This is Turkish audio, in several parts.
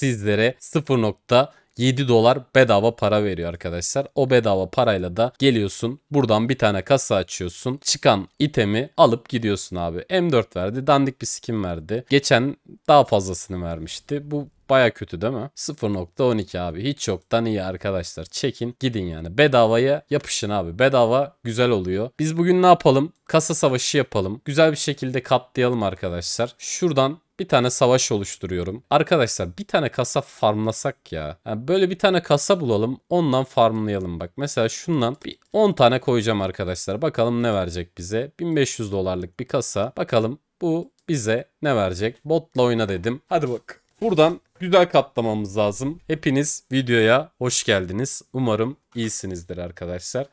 sizlere 0.7 dolar bedava para veriyor arkadaşlar. O bedava parayla da geliyorsun. Buradan bir tane kasa açıyorsun. Çıkan itemi alıp gidiyorsun abi. M4 verdi. Dandik bir skin verdi. Geçen daha fazlasını vermişti. Bu baya kötü değil mi? 0.12 abi hiç yoktan iyi arkadaşlar. Çekin gidin yani bedavaya yapışın abi. Bedava güzel oluyor. Biz bugün ne yapalım? Kasa savaşı yapalım. Güzel bir şekilde katlayalım arkadaşlar. Şuradan bir tane savaş oluşturuyorum. Arkadaşlar bir tane kasa farmlasak ya. Yani böyle bir tane kasa bulalım. Ondan farmlayalım bak. Mesela şundan bir 10 tane koyacağım arkadaşlar. Bakalım ne verecek bize. 1500 dolarlık bir kasa. Bakalım bu bize ne verecek? Botla oyna dedim. Hadi bak. Buradan güzel katlamamız lazım. Hepiniz videoya hoş geldiniz. Umarım iyisinizdir arkadaşlar.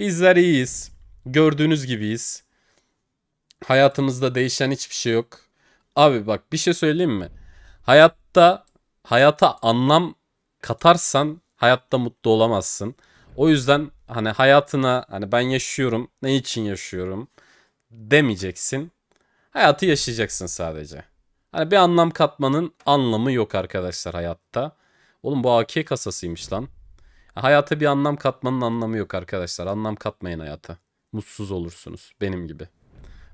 Bizler iyiyiz. Gördüğünüz gibiyiz. Hayatımızda değişen hiçbir şey yok. Abi bak bir şey söyleyeyim mi? Hayatta hayata anlam katarsan hayatta mutlu olamazsın. O yüzden hani hayatına hani ben yaşıyorum, ne için yaşıyorum demeyeceksin. Hayatı yaşayacaksın sadece. Hani bir anlam katmanın anlamı yok arkadaşlar hayatta. Oğlum bu AK kasasıymış lan. Hayata bir anlam katmanın anlamı yok arkadaşlar. Anlam katmayın hayata. Mutsuz olursunuz benim gibi.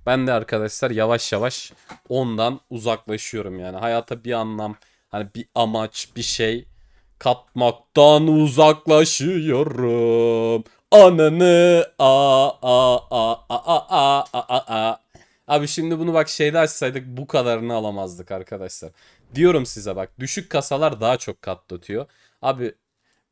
Ben de arkadaşlar yavaş yavaş ondan uzaklaşıyorum yani. Hayata bir anlam, hani bir amaç, bir şey katmaktan uzaklaşıyorum. Ananı a a a a a a a a Abi şimdi bunu bak şeyde açsaydık bu kadarını alamazdık arkadaşlar. Diyorum size bak düşük kasalar daha çok katlatıyor. Abi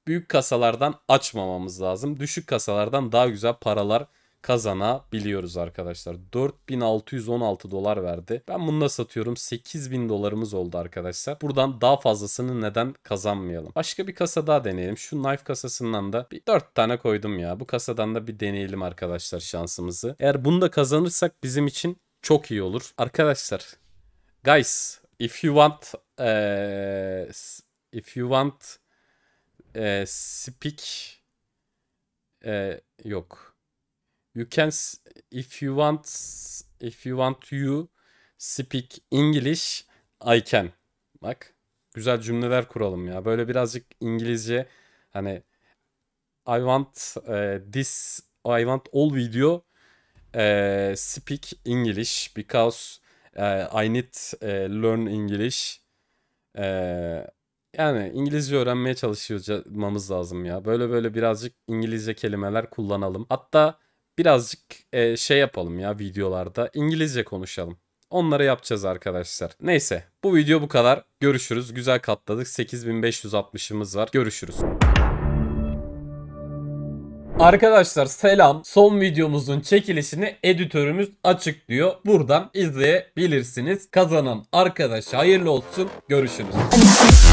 büyük kasalardan açmamamız lazım. Düşük kasalardan daha güzel paralar kazanabiliyoruz arkadaşlar. 4616 dolar verdi. Ben bunu da satıyorum. 8000 dolarımız oldu arkadaşlar. Buradan daha fazlasını neden kazanmayalım? Başka bir kasa daha deneyelim. Şu knife kasasından da bir 4 tane koydum ya. Bu kasadan da bir deneyelim arkadaşlar şansımızı. Eğer bunu da kazanırsak bizim için çok iyi olur. Arkadaşlar guys if you want ee, if you want ee, speak ee, yok You can if you want if you want you speak English I can. Bak güzel cümleler kuralım ya. Böyle birazcık İngilizce hani I want uh, this I want all video uh, speak English because uh, I need uh, learn English. Uh, yani İngilizce öğrenmeye çalışmamız lazım ya. Böyle böyle birazcık İngilizce kelimeler kullanalım. Hatta birazcık e, şey yapalım ya videolarda İngilizce konuşalım. Onları yapacağız arkadaşlar. Neyse bu video bu kadar. Görüşürüz. Güzel katladık. 8560'ımız var. Görüşürüz. Arkadaşlar selam. Son videomuzun çekilişini editörümüz açıklıyor. Buradan izleyebilirsiniz. Kazanan arkadaş hayırlı olsun. Görüşürüz.